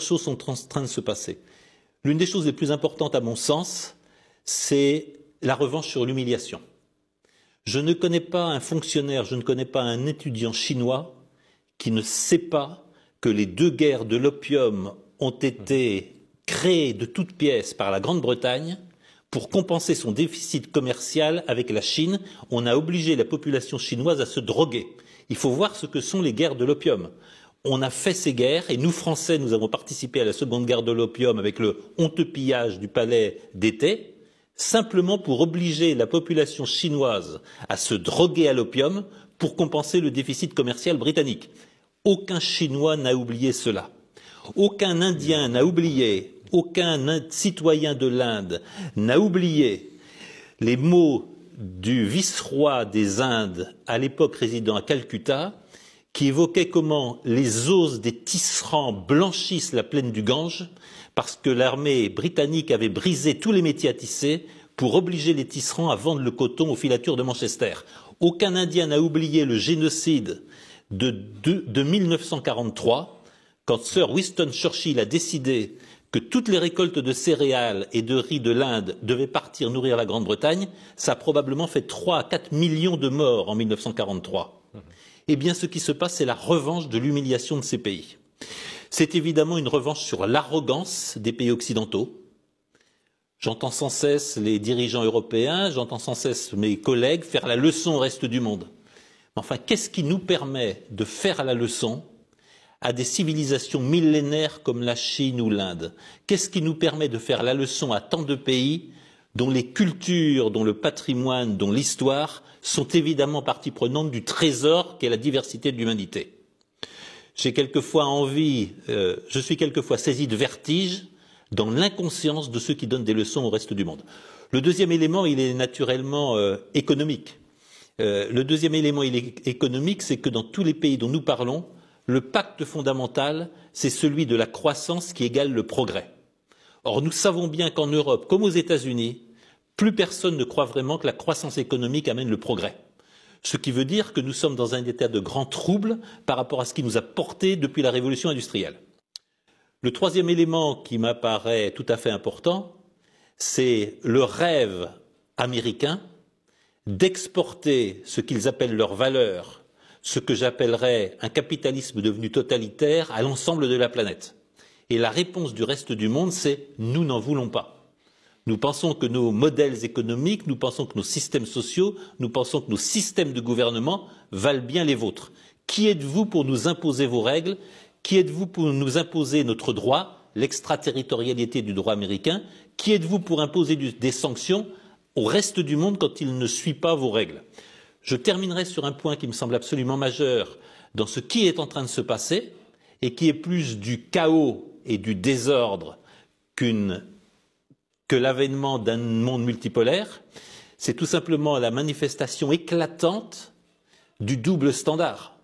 choses sont en train de se passer. L'une des choses les plus importantes à mon sens, c'est la revanche sur l'humiliation. Je ne connais pas un fonctionnaire, je ne connais pas un étudiant chinois qui ne sait pas que les deux guerres de l'opium ont été créées de toutes pièces par la Grande-Bretagne pour compenser son déficit commercial avec la Chine. On a obligé la population chinoise à se droguer. Il faut voir ce que sont les guerres de l'opium on a fait ces guerres et nous, Français, nous avons participé à la Seconde Guerre de l'opium avec le honteux pillage du palais d'été, simplement pour obliger la population chinoise à se droguer à l'opium pour compenser le déficit commercial britannique. Aucun Chinois n'a oublié cela. Aucun Indien n'a oublié, aucun citoyen de l'Inde n'a oublié les mots du vice-roi des Indes, à l'époque résident à Calcutta, qui évoquait comment les os des tisserands blanchissent la plaine du Gange, parce que l'armée britannique avait brisé tous les métiers à tisser pour obliger les tisserands à vendre le coton aux filatures de Manchester. Aucun Indien n'a oublié le génocide de, de 1943, quand Sir Winston Churchill a décidé que toutes les récoltes de céréales et de riz de l'Inde devaient partir nourrir la Grande-Bretagne, ça a probablement fait 3 à 4 millions de morts en 1943 eh bien ce qui se passe, c'est la revanche de l'humiliation de ces pays. C'est évidemment une revanche sur l'arrogance des pays occidentaux. J'entends sans cesse les dirigeants européens, j'entends sans cesse mes collègues faire la leçon au reste du monde. Mais enfin, qu'est-ce qui nous permet de faire la leçon à des civilisations millénaires comme la Chine ou l'Inde Qu'est-ce qui nous permet de faire la leçon à tant de pays dont les cultures, dont le patrimoine, dont l'histoire sont évidemment partie prenante du trésor qu'est la diversité de l'humanité. J'ai quelquefois envie, euh, je suis quelquefois saisi de vertige dans l'inconscience de ceux qui donnent des leçons au reste du monde. Le deuxième élément, il est naturellement euh, économique. Euh, le deuxième élément il est économique, c'est que dans tous les pays dont nous parlons, le pacte fondamental, c'est celui de la croissance qui égale le progrès. Or, nous savons bien qu'en Europe, comme aux États-Unis, plus personne ne croit vraiment que la croissance économique amène le progrès. Ce qui veut dire que nous sommes dans un état de grand trouble par rapport à ce qui nous a porté depuis la révolution industrielle. Le troisième élément qui m'apparaît tout à fait important, c'est le rêve américain d'exporter ce qu'ils appellent leurs valeurs, ce que j'appellerais un capitalisme devenu totalitaire, à l'ensemble de la planète. Et la réponse du reste du monde, c'est nous n'en voulons pas. Nous pensons que nos modèles économiques, nous pensons que nos systèmes sociaux, nous pensons que nos systèmes de gouvernement valent bien les vôtres. Qui êtes-vous pour nous imposer vos règles Qui êtes-vous pour nous imposer notre droit, l'extraterritorialité du droit américain Qui êtes-vous pour imposer des sanctions au reste du monde quand il ne suit pas vos règles Je terminerai sur un point qui me semble absolument majeur dans ce qui est en train de se passer et qui est plus du chaos et du désordre qu'une que l'avènement d'un monde multipolaire, c'est tout simplement la manifestation éclatante du double standard.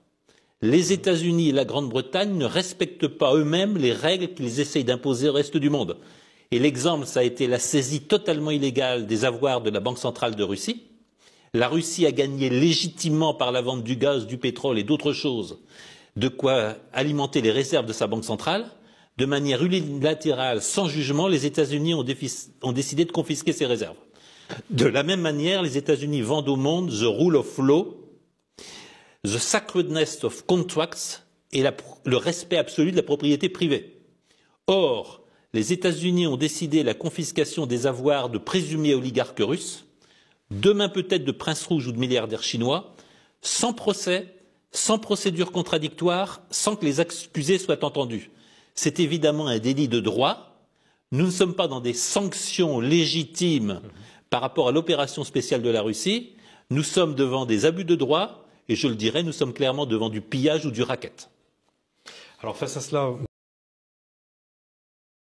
Les États-Unis et la Grande-Bretagne ne respectent pas eux-mêmes les règles qu'ils essayent d'imposer au reste du monde. Et l'exemple, ça a été la saisie totalement illégale des avoirs de la Banque centrale de Russie. La Russie a gagné légitimement par la vente du gaz, du pétrole et d'autres choses de quoi alimenter les réserves de sa Banque centrale de manière unilatérale, sans jugement, les États-Unis ont, décidé de confisquer ces réserves. De la même manière, les États-Unis vendent au monde The Rule of Law, The Sacredness of Contracts et le respect absolu de la propriété privée. Or, les États-Unis ont décidé la confiscation des avoirs de présumés oligarques russes, demain peut-être de princes rouges ou de milliardaires chinois, sans procès, sans procédure contradictoire, sans que les accusés soient entendus c'est évidemment un délit de droit. Nous ne sommes pas dans des sanctions légitimes par rapport à l'opération spéciale de la Russie. Nous sommes devant des abus de droit et je le dirais, nous sommes clairement devant du pillage ou du racket. Alors face à cela,